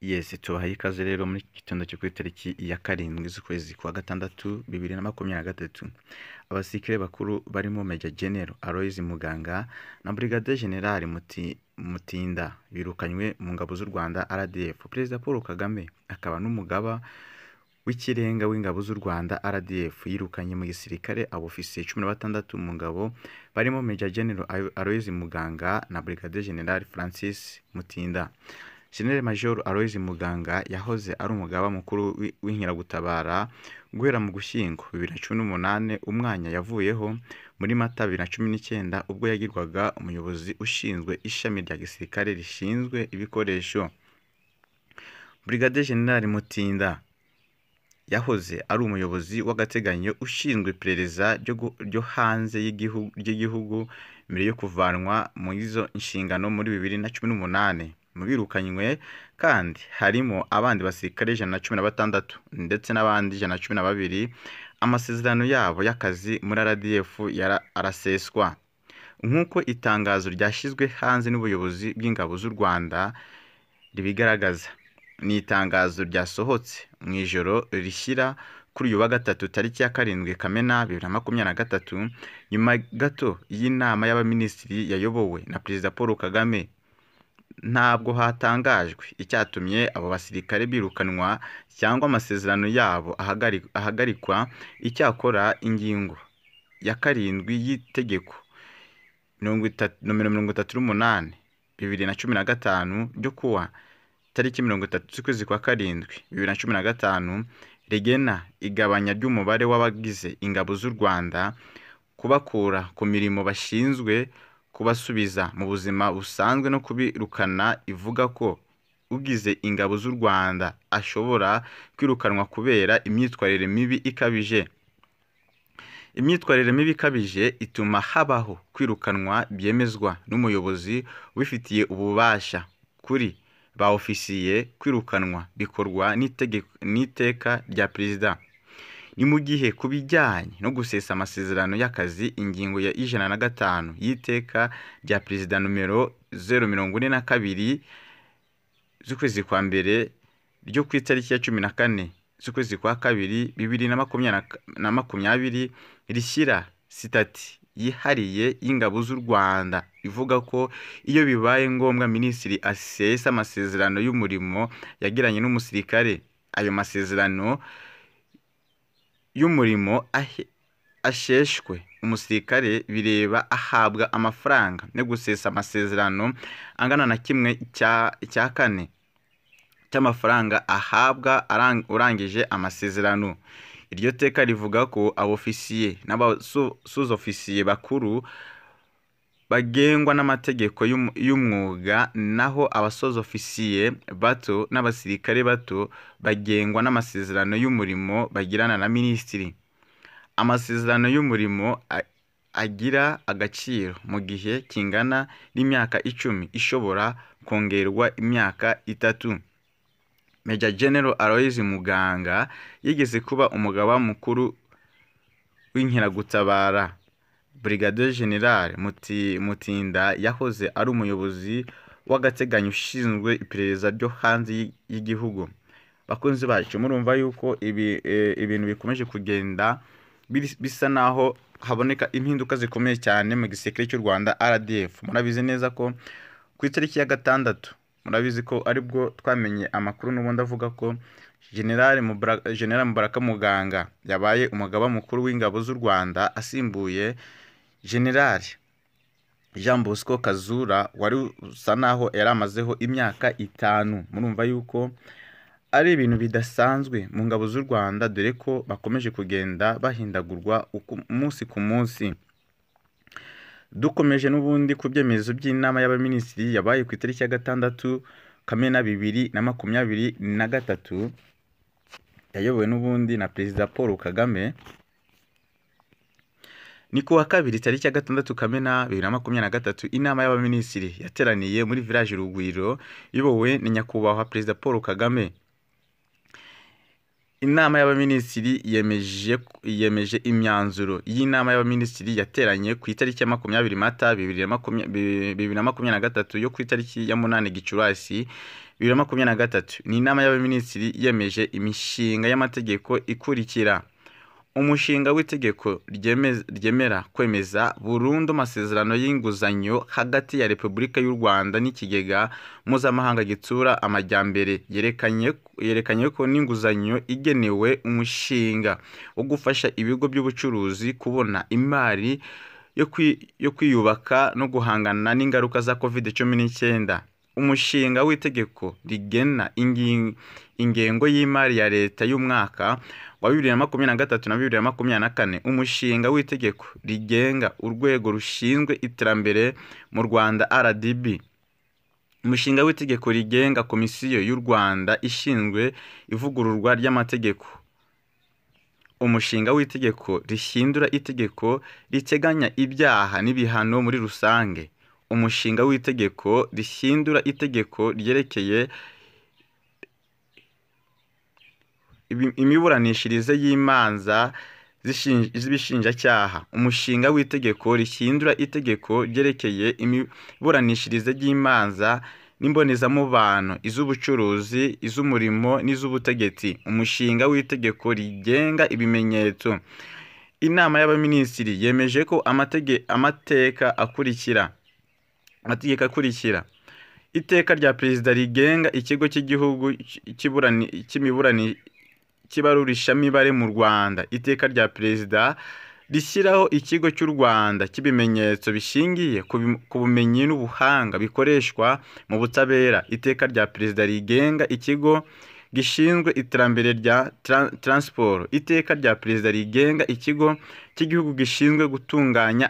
yesi tubahaye ikaze rero muri gitondo cyo kuri tariki ya karindwi z'ukwezi kuwa gatandatu bibiri na makumyabiri na gatatu abasirikare bakuru barimo Major General Aloys Muganga na Brigadier General Muti Mutinda birukanywe mu ngabo z'u Rwanda RDF Perezida Paul Kagame akaba n'umugaba w'ikirenga w'ingabo z'u Rwanda RDF yirukanye mu gisirikare abofisiye cumi na batandatu mu ngabo barimo Major General Aloys Muganga na Brigadier General Francis Mutinda Gen Major Aloys Muganga yahoze ari umugaba mukuru w'inkeragutabara guhera mu Gushyingo bibiri na cumi n'umunani umwanya yavuyeho muri Mata bibiri na cumi n'icyenda ubwo yagirwaga umuyobozi ushinzwe ishami rya gisirikare rishinzwe ibikoresho Brig Gen Mutinda yahoze ari umuyobozi w'agateganyo ushinzwe iperereza ryo hanze ry'igihugu mbere yo kuvanwa mu izo nshingano muri bibiri na cumi n'umunani birukanywe kandi harimo abandi basirikare ijana na cumi na batandatu ndetse n'abandi ijana na cumi na babiri amasezerano yabo y'akazi muri rdf araseswa nk'uko itangazo ryashyizwe hanze n'ubuyobozi bw'ingabo z'u rwanda ribigaragaza ni itangazo ryasohotse mu ijoro rishyira kuri uyu wa gatatu tariki ya karindwi kamena bibiri na makumyabiri na gatatu nyuma gato y'inama y'abaminisitiri yayobowe na perezida paul kagame ntabwo hatangajwe icyatumye abo basirikare birukanwa cyangwa amasezerano yabo ahagarikwa icyakora ingingo ya karindwi y'itegeko nomero mirongo itatu n'umunani bibiri na cumi na gatanu ryo kuwa tariki mirongo itatu z'ukwezi kwa karindwi bibiri na cumi na gatanu rigena igabanya ry'umubare w'abagize ingabo z'u rwanda kubakura ku mirimo bashinzwe kubasubiza mu buzima busanzwe no kubirukana ivuga ko ugize ingabo z'u Rwanda ashobora kwirukanwa kubera imyitwarire mibi ikabije imyitwarire mibi ikabije ituma habaho kwirukanwa byemezwa n'umuyobozi ubifitiye ububasha kuri ba ofisiye kwirukanwa bikorwa n'iteka rya perezida ni mu gihe ku bijyanye no gusesa amasezerano y'akazi ingingo ya ijana na gatanu y'iteka rya perezida nomero zeru mirongo ine na kabiri z'ukwezi kwa mbere ryo ku itariki ya cumi na kane z'ukwezi kwa kabiri bibiri na makumyabiri rishyira sitati yihariye y'ingabo z'u rwanda ivuga ko iyo bibaye ngombwa minisitiri asesa amasezerano y'umurimo yagiranye n'umusirikare ayo masezerano y'umurimo asheshwe umusirikare bireba ahabwa amafaranga yo gusesa amasezerano angana na kimwe cya kane cy'amafaranga ahabwa urangije amasezerano iryo teka rivuga ko abofisiye n'abasuzofisiye bakuru bagengwa n'amategeko y'umwuga naho abasoza ofisiye bato n'abasirikare bato bagengwa n'amasezerano y'umurimo bagirana na minisitiri. amasezerano y'umurimo agira agaciro mu gihe kingana n'imyaka icumi ishobora kongerwa imyaka itatu. Maj Gen Aloys Muganga yigeze kuba Umugaba Mukuru w'Inkeragutabara Brigadier General Mutinda yahoze ari umuyobozi w'agateganyo ushinzwe iperereza ryo hanze y'igihugu bakunzi bacu murumva yuko e, ibintu bikomeje kugenda bisa naho haboneka impinduka zikomeye cyane mu gisirikare cy'u Rwanda RDF murabizi neza ko ku itariki ya gatandatu murabizi ko aribwo twamenye amakuru n'ubundi avuga ko General Mubaraka Muganga yabaye umugaba mukuru w'ingabo z'u Rwanda asimbuye Jenerali Jean Bosco Kazura wari usa naho yari amazeho imyaka itanu murumva yuko ari ibintu bidasanzwe mu ngabo z'u Rwanda dore ko bakomeje kugenda bahindagurwa umunsi ku munsi dukomeje n'ubundi ku byemezo by'inama y'abaminisitiri yabaye ku itariki ya gatandatu kamena bibiri na makumyabiri na gatatu yayobowe n'ubundi na perezida paul kagame Ni ku kabiri tariki ya gatandatu Kamena bibiri na makumyabiri na gatatu inama y'abaminisitiri yateraniye muri village Rugwiro iyobowe na nyakubahwa Perezida Paul Kagame. Inama y'abaminisitiri yemeje yemeje imyanzuro y'inama y'abaminisitiri yateranye ku itariki ya makumyabiri Mata bibiri na makumyabiri na gatatu yo ku itariki ya munani Gicurasi bibiri na makumyabiri na gatatu. Ni inama y'abaminisitiri yemeje imishinga y'amategeko ikurikira umushinga w'itegeko ryemera kwemeza burundu amasezerano y'inguzanyo hagati ya repubulika y'u rwanda n'ikigega mpuzamahanga gitsura amajyambere yerekanye ko n'inguzanyo igenewe umushinga wo gufasha ibigo by'ubucuruzi kubona imari yo kwiyubaka no guhangana n'ingaruka za covid cumi n'icyenda umushinga w'itegeko rigena ingengo y'imari ya leta y'umwaka wa bibiri na makumyabiri na gatatu na bibiri na makumyabiri na kane umushinga w'itegeko rigenga urwego rushinzwe iterambere mu rwanda rdb umushinga w'itegeko rigenga komisiyo y'u rwanda ishinzwe ivugururwa ry'amategeko umushinga w'itegeko rihindura itegeko riteganya ibyaha n'ibihano muri rusange umushinga w'itegeko rihindura itegeko ryerekeye imiburanishirize y'imanza z'ibishinjacyaha umushinga w'itegeko rihindura itegeko ryerekeye imiburanishirize yimanza n'imbonezamubano iz'ubucuruzi iz'umurimo n'iz'ubutegetsi umushinga w'itegeko rigenga ibimenyetso inama y'abaminisitiri yemeje ko amateka akurikira amategeko akurikira iteka rya perezida rigenga ikigo cy'igihugu cy'imiburanishirize cy'ibarurishamibare mu Rwanda iteka rya perezida rishyiraho ikigo cy'u Rwanda cy'ibimenyetso bishingiye ku bumenyi n'ubuhanga bikoreshwa mu butabera iteka rya perezida rigenga ikigo gishinzwe iterambere rya taransiporo iteka rya perezida rigenga ikigo cy'igihugu gishinzwe gutunganya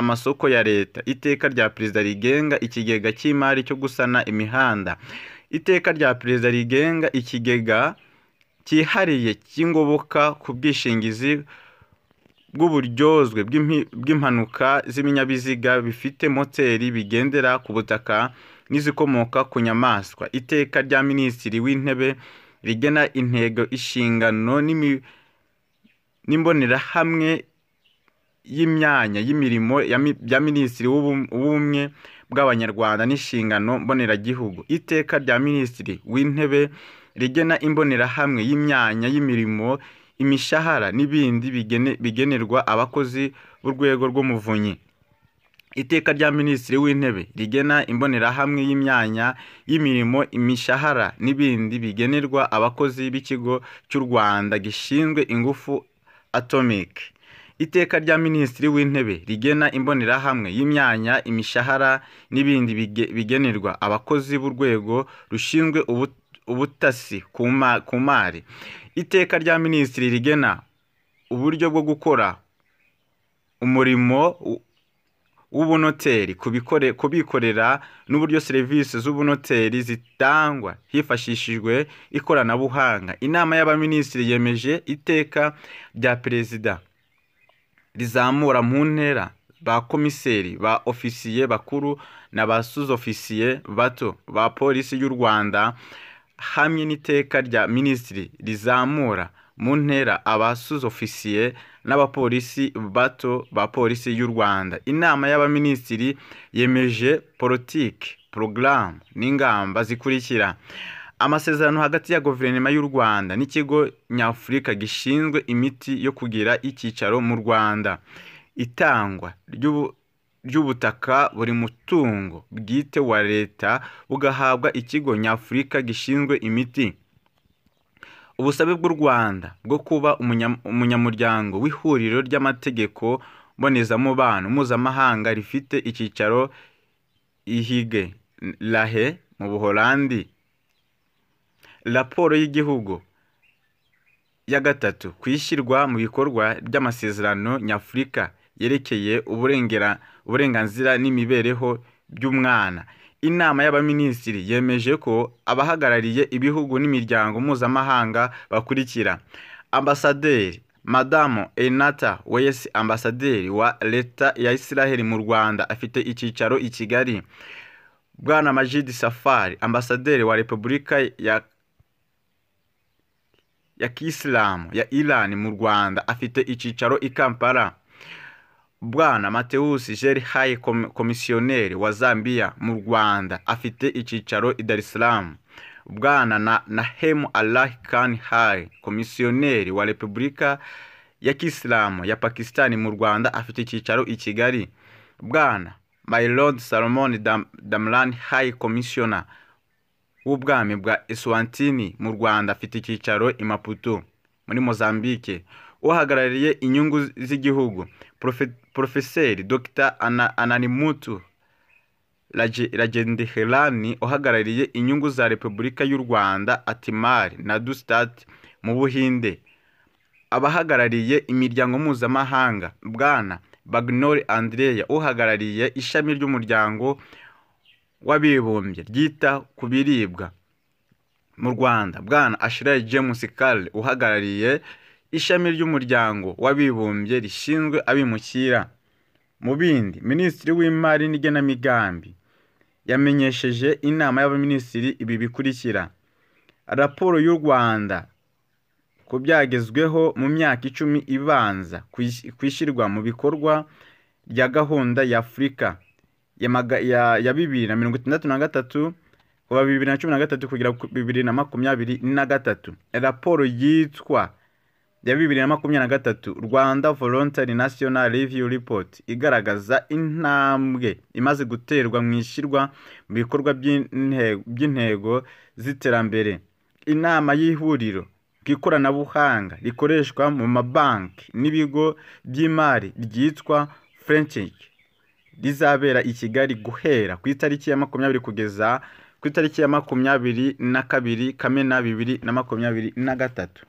amasoko ya leta iteka rya perezida rigenga ikigega cy'imari cyo gusana imihanda iteka rya perezida rigenga ikigega cyihariye cy'ingoboka ku bwishingizi bw'uburyozwe bw'impanuka z'ibinyabiziga bifite moteri bigendera ku butaka n'izikomoka ku nyamaswa iteka rya minisitiri w'intebe rigena intego inshingano n'imbonerahamwe y'imyanya y'imirimo ya minisitiri w'ubumwe bw'abanyarwanda n'inshingano mboneragihugu iteka rya minisitiri w'intebe rigena imbonerahamwe y'imyanya y'imirimo imishahara n'ibindi bigenerwa abakozi b'urwego rw'umuvunyi iteka rya minisitiri w'intebe rigena imbonerahamwe y'imyanya y'imirimo imishahara n'ibindi bigenerwa abakozi b'ikigo cy'u rwanda gishinzwe ingufu atomic iteka rya minisitiri w'intebe rigena imbonerahamwe y'imyanya imishahara n'ibindi bigenerwa abakozi b'urwego rushinzwe ubutabera ubutasi ku mari iteka rya minisitiri rigena uburyo bwo gukora umurimo w'ubunoteri kubikorera n'uburyo serivisi z'ubunoteri zitangwa hifashishijwe ikoranabuhanga inama y'abaminisitiri yemeje iteka rya perezida rizamura mu ntera ba komiseri ba ofisiye bakuru na ba suzofisiye bato ba polisi y'u rwanda hamwe n'iteka rya minisitiri rizamura mu ntera abasuzofisiye n'abapolisi bato ba polisi y'u rwanda inama y'abaminisitiri yemeje politiki porogaramu n'ingamba zikurikira amasezerano hagati ya guverinoma y'u rwanda n'ikigo nyafurika gishinzwe imiti yo kugira icyicaro mu rwanda itangwa ry'ubutaka buri mutungo bwite wa leta bugahabwa ikigo nyafurika gishinzwe imiti ubusabe bw'u rwanda bwo kuba umunyamuryango w'ihuriro ry'amategeko mbonezamubano mpuzamahanga rifite icyicaro ihige lahe mu buholandi raporo y'igihugu ya gatatu ku ishyirwa mu bikorwa ry'amasezerano nyafurika yerekeye uburengera uburenganzira n'imibereho by'umwana inama y'abaminisitiri yemeje ko abahagarariye ibihugu n'imiryango mpuzamahanga bakurikira ambasaderi madamu enata wese ambasaderi wa leta ya israel mu rwanda afite icyicaro i kigali bwana majidi safari ambasaderi wa repubulika ya ya kisilamu ya iran mu rwanda afite icyicaro i kampala Bwana Mateus Jeli High Komisiyoneri wa Zambia mu Rwanda afite icyicaro i Dar es Salaam Bwana Nahemu Allah Khan High Komisiyoneri wa Repubulika ya Kisilamu ya Pakistan mu Rwanda afite icyicaro i Kigali Bwana Mylord Salomon Dam, Damlan High Commissioner w'ubwami bwa Eswatini mu Rwanda afite icyicaro i Maputo muri Mozambique uhagarariye inyungu z'igihugu porofeseri dr ananimutu rajendeherani uhagarariye inyungu za repubulika y'u rwanda atimari na dusitati mu buhinde abahagarariye imiryango mpuzamahanga bwana bagnori andreya uhagarariye ishami ry'umuryango w'abibumbye ryita ku biribwa mu rwanda bwana ashirayi james kale uhagarariye ishami ry'umuryango w'abibumbye rishinzwe abimukira. Mu bindi, Minisitiri w'Imari n'Igenamigambi yamenyesheje Inama y'Abaminisitiri ibi bikurikira: Raporo y'u Rwanda ku byagezweho mu myaka icumi ibanza ku ishyirwa mu bikorwa rya gahunda ya Afurika ya bibiri na mirongo itandatu na gatatu kuva bibiri na cumi na gatatu kugera bibiri na makumyabiri na gatatu. Raporo yitwa ya bibiri na makumyabiri na gatatu rwanda voluntary national review report igaragaza intambwe imaze guterwa mu ishyirwa mu bikorwa by'intego z'iterambere inama y'ihuriro bw'ikoranabuhanga rikoreshwa mu mabanki n'ibigo by'imari ryitwa frenchik rizabera i kigali guhera ku itariki ya makumyabiri kugeza ku itariki ya makumyabiri na kabiri kamena bibiri na makumyabiri na gatatu